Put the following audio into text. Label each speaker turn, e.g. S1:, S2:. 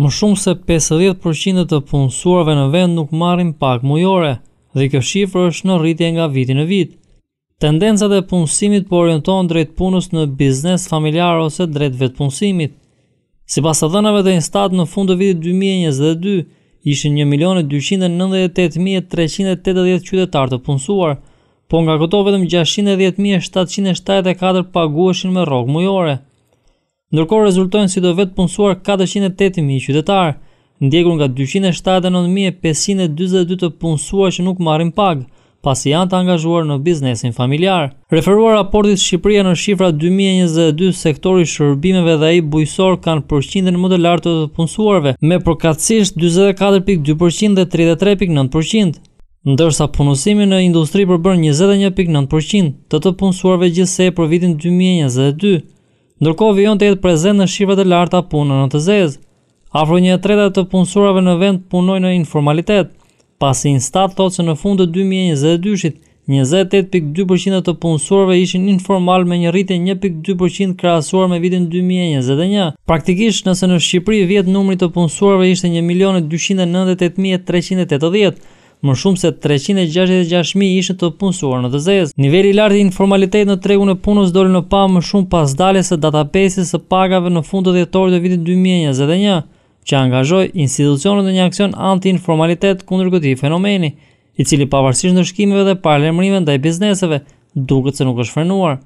S1: Më shumë se 50% të punësuarve në vend nuk marrin pak mujore dhe kjo shifër është në rritje nga vitin e vit. Tendencat e punësimit po orienton drejt punës në biznes familjar ose drejt vetë punësimit. Si pas të dhenave dhe instat në fund të vitit 2022, ishin 1.298.380 qytetar të punësuar, po nga këto vetëm 610.774 paguashin me rogë mujore ndërkohë rezultojnë si do vetë punësuar 408.000 qytetarë, ndjekur nga 279.542 të punësuar që nuk marrin pagë, pasi janë të angazhuar në biznesin familjar. Referuar raportit Shqipëria në shifra 2022 sektori shërbimeve dhe i bujësor kanë përshqindin më të lartë të punësuarve, me përkatsisht 24.2% dhe 33.9% ndërsa punësimi në industri përbën 21.9% të të punësuarve gjithsej për vitin 2022 ndërkohë vijon të jetë prezent në shifrat e larta punën në të zezë. Afro një e tretat të punësurave në vend punoj në informalitet, pasi në stat thotë që në fund të 2022-shit, 28.2% të punësurave ishin informal me një rritë 1.2% krasuar me vitin 2021. Praktikisht nëse në Shqipëri vjetë numri të punësurave ishte 1.298.380, më shumë se 366.000 ishë të punësuar në të zez. Niveli lartë i informalitet në tregu në punës doli në pa më shumë pas dalje se datapesis së pagave në fund të djetëtori të vitit 2021, që angazhoj institucionën dhe një aksion anti-informalitet kundër këti fenomeni, i cili pavarësish në shkimeve dhe parlemrimen dhe bizneseve, duke se nuk është frenuar.